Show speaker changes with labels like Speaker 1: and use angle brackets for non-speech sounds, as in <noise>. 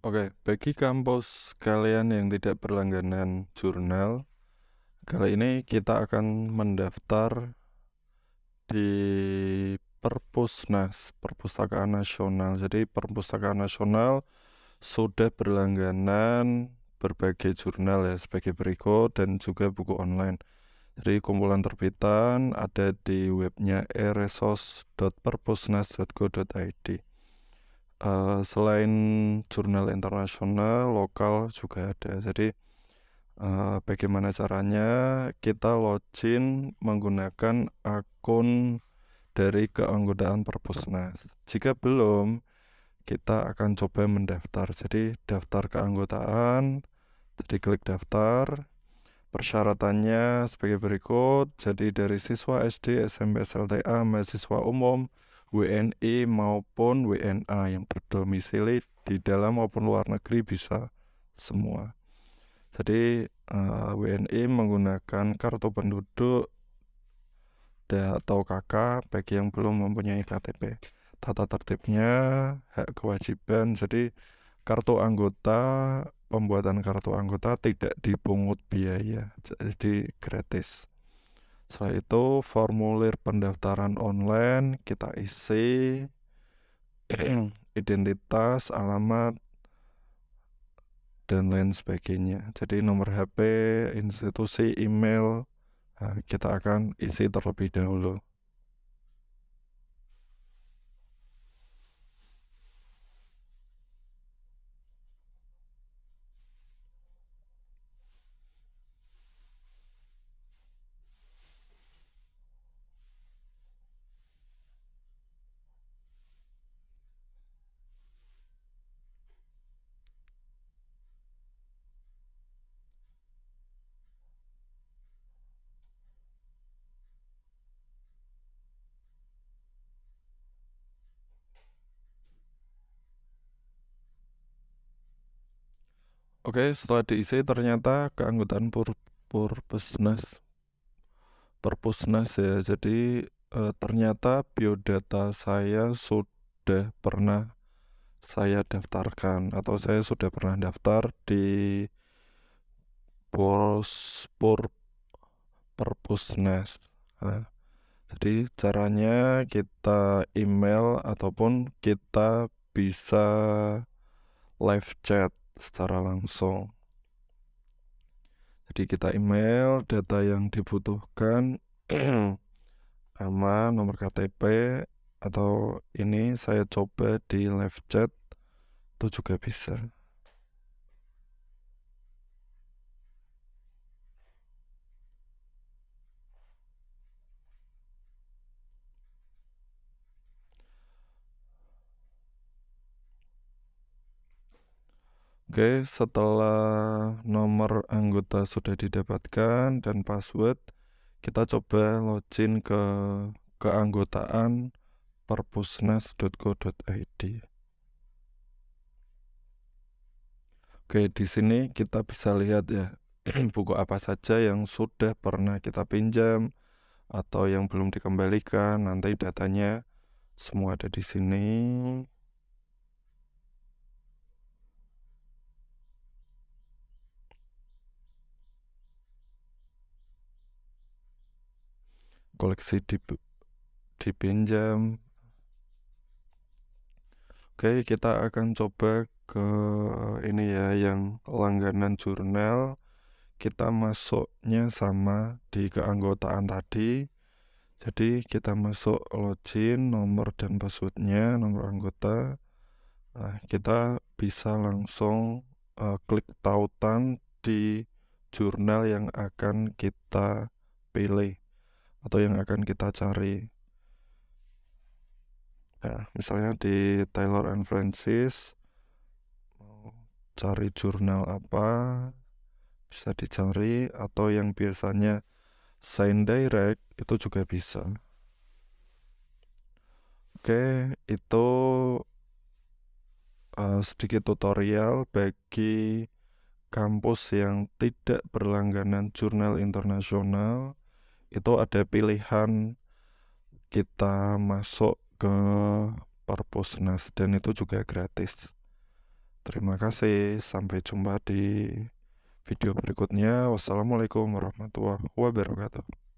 Speaker 1: Oke, okay, bagi kampus kalian yang tidak berlangganan jurnal, kali ini kita akan mendaftar di Perpusnas, Perpustakaan Nasional. Jadi Perpustakaan Nasional sudah berlangganan berbagai jurnal ya sebagai berikut dan juga buku online. Jadi kumpulan terbitan ada di webnya eresos.perpusnas.go.id uh, selain jurnal internasional lokal juga ada jadi uh, bagaimana caranya kita login menggunakan akun dari keanggotaan Perpusnas. Jika belum, kita akan coba mendaftar. Jadi daftar keanggotaan, jadi klik daftar. Persyaratannya sebagai berikut. Jadi dari siswa SD, SMP, SLTA, mahasiswa umum, WNI e maupun WNA yang berdomisili di dalam maupun luar negeri bisa semua. Jadi uh, eh, WNI e menggunakan kartu penduduk atau KK bagi yang belum mempunyai KTP. Tata tertibnya, hak kewajiban. Jadi kartu anggota, pembuatan kartu anggota tidak dipungut biaya. Jadi gratis. Setelah itu formulir pendaftaran online kita isi <clears throat> identitas, alamat dan lain sebagainya. Jadi nomor HP, institusi, email nah, kita akan isi terlebih dahulu. Oke, setelah diisi ternyata keanggotaan pur Purpusnas Perpusnas ya. Jadi e, ternyata biodata saya sudah pernah saya daftarkan atau saya sudah pernah daftar di Purs Pur Perpusnas. Nah, jadi caranya kita email ataupun kita bisa live chat secara langsung. Jadi kita email data yang dibutuhkan nama, <clears throat> nomor KTP atau ini saya coba di live chat itu juga bisa. Oke, setelah nomor anggota sudah didapatkan dan password, kita coba login ke keanggotaan perpusnas.co.id. Oke, di sini kita bisa lihat ya <clears throat> buku apa saja yang sudah pernah kita pinjam atau yang belum dikembalikan. Nanti datanya semua ada di sini. koleksi dip dipinjam oke kita akan coba ke ini ya yang langganan jurnal kita masuknya sama di keanggotaan tadi jadi kita masuk login nomor dan passwordnya nomor anggota nah kita bisa langsung uh, klik tautan di jurnal yang akan kita pilih atau yang akan kita cari Ya, misalnya di Taylor and Francis mau cari jurnal apa bisa dicari atau yang biasanya sign direct itu juga bisa oke itu uh, sedikit tutorial bagi kampus yang tidak berlangganan jurnal internasional itu ada pilihan kita masuk ke Purpose dan itu juga gratis. Terima kasih, sampai jumpa di video berikutnya. Wassalamualaikum warahmatullahi wabarakatuh.